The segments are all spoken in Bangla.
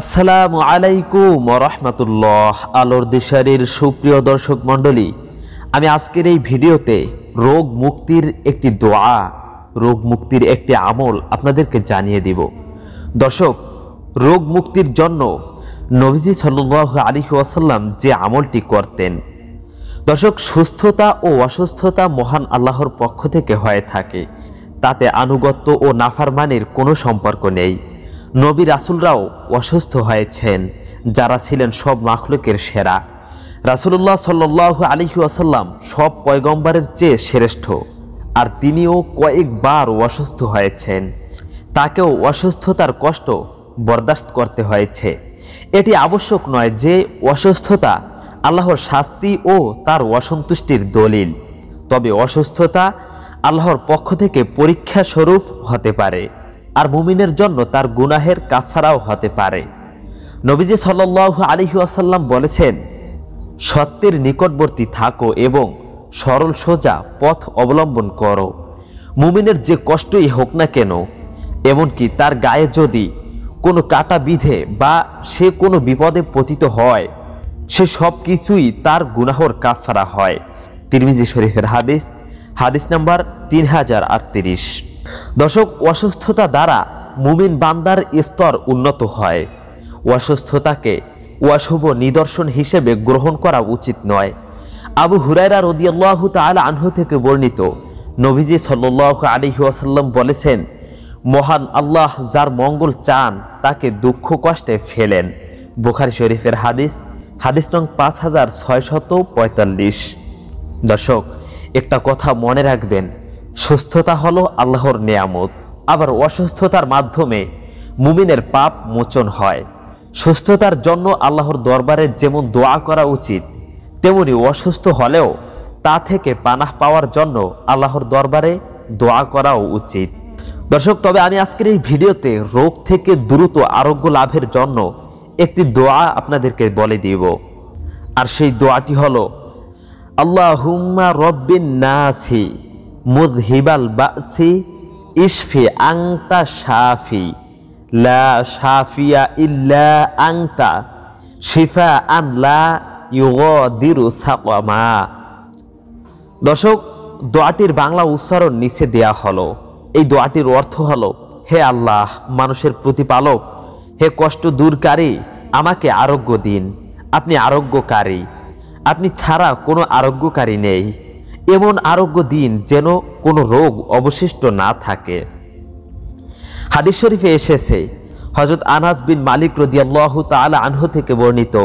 আসসালামু আলাইকুম রহমতুল্লাহ আলোর দিশারির সুপ্রিয় দর্শক মণ্ডলী আমি আজকের এই ভিডিওতে রোগ মুক্তির একটি দোয়া রোগ মুক্তির একটি আমল আপনাদেরকে জানিয়ে দিব দর্শক রোগ মুক্তির জন্য নভিজি সাল্লাহ আলী ওয়াসাল্লাম যে আমলটি করতেন দর্শক সুস্থতা ও অসুস্থতা মহান আল্লাহর পক্ষ থেকে হয়ে থাকে তাতে আনুগত্য ও মানের কোনো সম্পর্ক নেই নবী রাসুলরাও অসুস্থ হয়েছেন যারা ছিলেন সব মাখলুকের সেরা রাসুল্লাহ সাল্লাহ আলহি আসাল্লাম সব পয়গম্বরের চেয়ে শ্রেষ্ঠ আর তিনিও কয়েকবার অসুস্থ হয়েছেন তাকেও অসুস্থতার কষ্ট বরদাস্ত করতে হয়েছে এটি আবশ্যক নয় যে অসুস্থতা আল্লাহর শাস্তি ও তার অসন্তুষ্টির দলিল তবে অসুস্থতা আল্লাহর পক্ষ থেকে পরীক্ষা স্বরূপ হতে পারে আর মুমিনের জন্য তার গুনাহের কাফারাও হতে পারে নবীজি সাল্লাহ আলিহি আসাল্লাম বলেছেন সত্যের নিকটবর্তী থাকো এবং সরল সোজা পথ অবলম্বন করো মুমিনের যে কষ্টই হোক না কেন এমনকি তার গায়ে যদি কোনো কাটা বিধে বা সে কোনো বিপদে পতিত হয় সে সব কিছুই তার গুনাহর কাফারা হয় তিরমিজি শরীফের হাদিস হাদিস নাম্বার তিন হাজার আটত্রিশ দর্শক অসুস্থতা দ্বারা মুমিন বান্দার স্তর উন্নত হয় অসুস্থতাকে অশুভ নিদর্শন হিসেবে গ্রহণ করা উচিত নয় আবু হুরাইরা রদিয়াল্লাহ তাল আনহু থেকে বর্ণিত নভিজি সাল্লাহ আলী আসাল্লাম বলেছেন মহান আল্লাহ যার মঙ্গল চান তাকে দুঃখ কষ্টে ফেলেন বুখারি শরীফের হাদিস হাদিস নং পাঁচ হাজার ছয়শত পঁয়তাল্লিশ দর্শক একটা কথা মনে রাখবেন সুস্থতা হলো আল্লাহর নেয়ামত আবার অসুস্থতার মাধ্যমে মুমিনের পাপ মোচন হয় সুস্থতার জন্য আল্লাহর দরবারে যেমন দোয়া করা উচিত তেমনি অসুস্থ হলেও তা থেকে পানাহ পাওয়ার জন্য আল্লাহর দরবারে দোয়া করাও উচিত দর্শক তবে আমি আজকের এই ভিডিওতে রোগ থেকে দ্রুত আরোগ্য লাভের জন্য একটি দোয়া আপনাদেরকে বলে দিব আর সেই দোয়াটি হল আল্লাহ রব্বিন নাসি মুজহিবাল বাসি ইশফি আংতা শাফি লা শাফিয়া ইল্লা আংতা শিফা আনলা দিরু সাকামা দর্শক দোয়াটির বাংলা উচ্চারণ নিচে দেয়া হলো এই দোয়াটির অর্থ হলো হে আল্লাহ মানুষের প্রতিপালক হে কষ্ট দূরকারী আমাকে আরোগ্য দিন আপনি আরোগ্যকারী আপনি ছাড়া কোনো আরোগ্যকারী নেই এমন আরোগ্য দিন যেন কোনো রোগ অবশিষ্ট না থাকে হাদিস শরীফে এসেছে হজরত আনাস বিন মালিক রদিয়াল্লাহ তাল আনহু থেকে বর্ণিত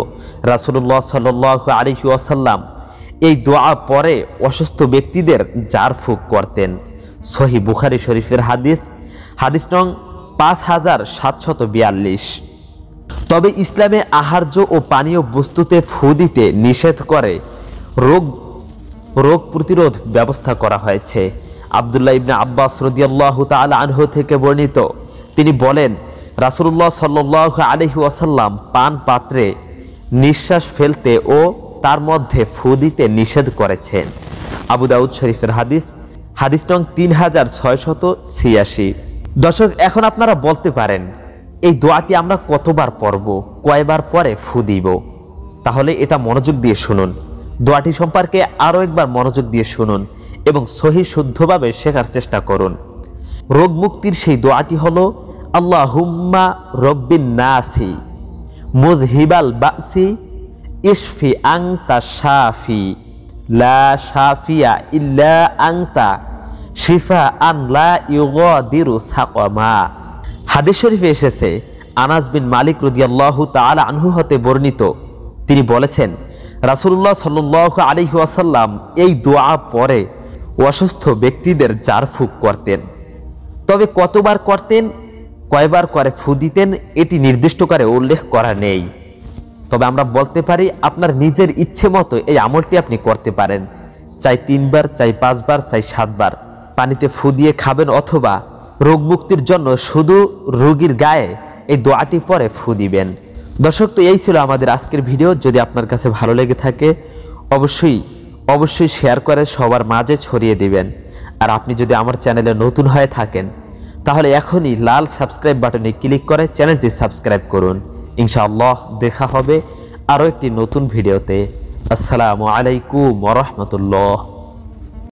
রাসুল্লাহ সাল আলহি এই দোয়া পরে অসুস্থ ব্যক্তিদের জার ফুক করতেন সহি বুখারি শরীফের হাদিস হাদিস নং পাঁচ হাজার সাতশত বিয়াল্লিশ তবে ইসলামে আহার্য ও পানীয় বস্তুতে ফু দিতে নিষেধ করে রোগ রোগ প্রতিরোধ ব্যবস্থা করা হয়েছে আবদুল্লাহ ইবনে আব্বাস রদিয়াল্লাহ তাল আনহ থেকে বর্ণিত তিনি বলেন রাসুল্লাহ সাল্লাহ আলহি আসাল্লাম পান পাত্রে নিঃশ্বাস ফেলতে ও তার মধ্যে ফু দিতে নিষেধ করেছেন আবু শরীফের হাদিস হাদিস নং তিন হাজার ছয়শত ছিয়াশি দর্শক এখন আপনারা বলতে পারেন এই দোয়াটি আমরা কতবার পড়ব কয়বার পরে ফু দিব তাহলে এটা মনোযোগ দিয়ে শুনুন দোয়াটি সম্পর্কে আরও একবার মনোযোগ দিয়ে শুনুন এবং সহি শুদ্ধভাবে শেখার চেষ্টা করুন রোগ মুক্তির সেই দোয়াটি হল আল্লাহুম্মা রব্বিন নাসি মুজহিবাল বাসি ইশফি আংতা শাফি লা শাফিয়া ইল্লা আংতা শিফা আন লা ইউগদিরু সাকমা হাদিস শরীফে এসেছে আনাজ বিন মালিক রদিয়াল্লাহু তালা আনহু হতে বর্ণিত তিনি বলেছেন রাসুল্লাহ সাল্লাহ আলী ওয়াসাল্লাম এই দোয়া পরে অসুস্থ ব্যক্তিদের জারফুক করতেন তবে কতবার করতেন কয়বার করে ফু দিতেন এটি নির্দিষ্ট করে উল্লেখ করা নেই তবে আমরা বলতে পারি আপনার নিজের ইচ্ছে মতো এই আমলটি আপনি করতে পারেন চাই তিনবার চাই পাঁচবার চাই সাতবার পানিতে ফু দিয়ে খাবেন অথবা রোগ মুক্তির জন্য শুধু রোগীর গায়ে এই দোয়াটি পরে ফু দিবেন দর্শক তো এই ছিল আমাদের আজকের ভিডিও যদি আপনার কাছে ভালো লেগে থাকে অবশ্যই অবশ্যই শেয়ার করে সবার মাঝে ছড়িয়ে দিবেন আর আপনি যদি আমার চ্যানেলে নতুন হয়ে থাকেন তাহলে এখনই লাল সাবস্ক্রাইব বাটনে ক্লিক করে চ্যানেলটি সাবস্ক্রাইব করুন ইনশাআল্লাহ দেখা হবে আরও একটি নতুন ভিডিওতে আসসালামু আলাইকুম রহমতুল্লাহ